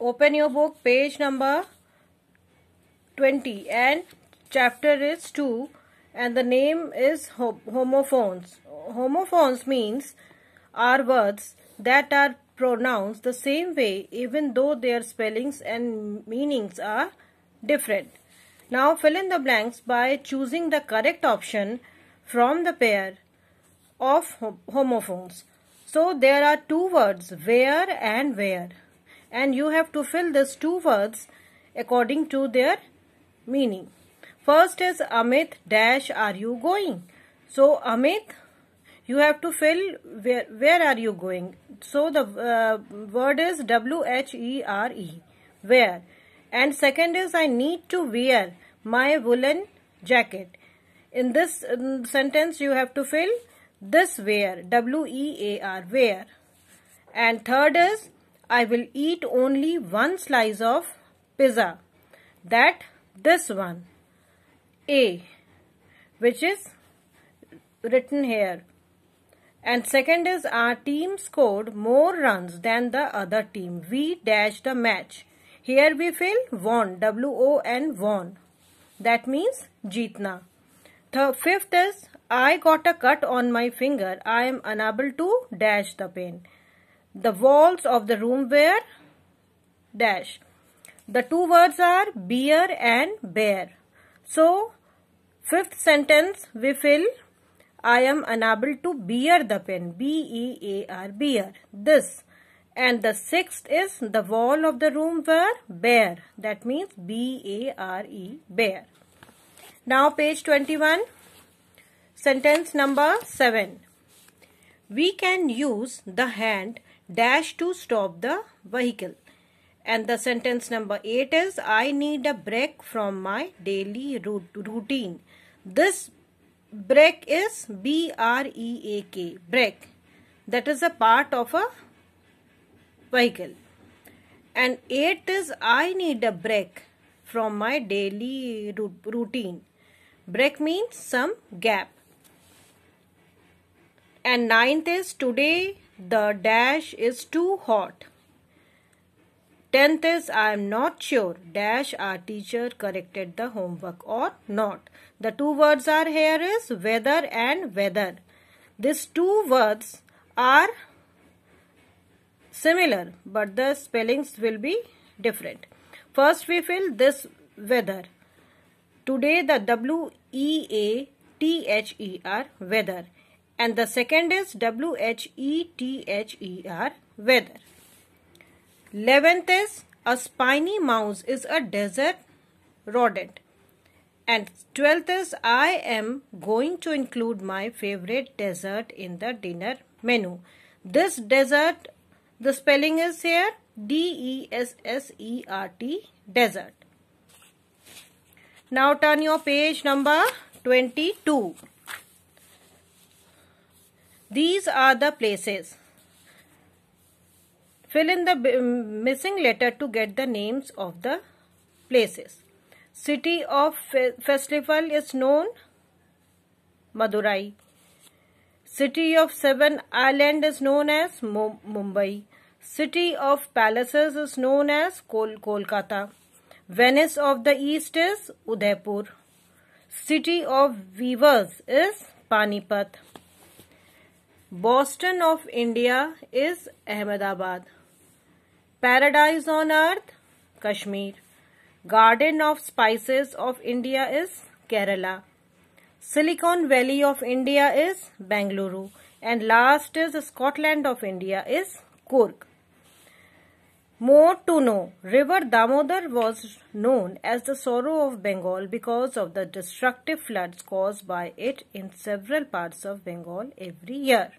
Open your book, page number 20 and chapter is 2 and the name is homophones. Homophones means are words that are pronounced the same way even though their spellings and meanings are different. Now fill in the blanks by choosing the correct option from the pair of homophones. So there are two words where and where and you have to fill these two words according to their meaning. First is Amit dash are you going? So Amit you have to fill where where are you going? So the uh, word is W H E R E where and second is I need to wear my woolen jacket. In this um, sentence you have to fill this wear W E A R wear and third is I will eat only one slice of pizza. That this one. A. Which is written here. And second is our team scored more runs than the other team. We dashed a match. Here we fill won. W-O-N won. That means jeetna. The fifth is I got a cut on my finger. I am unable to dash the pain. The walls of the room were dash. The two words are beer and bear. So, fifth sentence we fill I am unable to bear the pen. B-E-A-R, bear. This. And the sixth is the wall of the room were bare. That means B-A-R-E, bare. Now page 21. Sentence number 7. We can use the hand dash to stop the vehicle. And the sentence number 8 is I need a break from my daily routine. This break is B-R-E-A-K, break. That is a part of a vehicle. And 8 is I need a break from my daily routine. Break means some gap. And ninth is today the dash is too hot. Tenth is I am not sure dash our teacher corrected the homework or not. The two words are here is weather and weather. These two words are similar but the spellings will be different. First we fill this weather. Today the W E A T H E R weather and the second is W-H-E-T-H-E-R, weather. Eleventh is a spiny mouse is a desert rodent. And twelfth is I am going to include my favorite dessert in the dinner menu. This dessert, the spelling is here D-E-S-S-E-R-T, dessert. Now turn your page number 22. These are the places. Fill in the missing letter to get the names of the places. City of festival is known Madurai. City of seven island is known as Mumbai. City of palaces is known as Kol Kolkata. Venice of the east is Udaipur. City of weavers is Panipat. Boston of India is Ahmedabad. Paradise on earth, Kashmir. Garden of Spices of India is Kerala. Silicon Valley of India is Bangalore. And last is Scotland of India is Cork. More to know, River Damodar was known as the sorrow of Bengal because of the destructive floods caused by it in several parts of Bengal every year.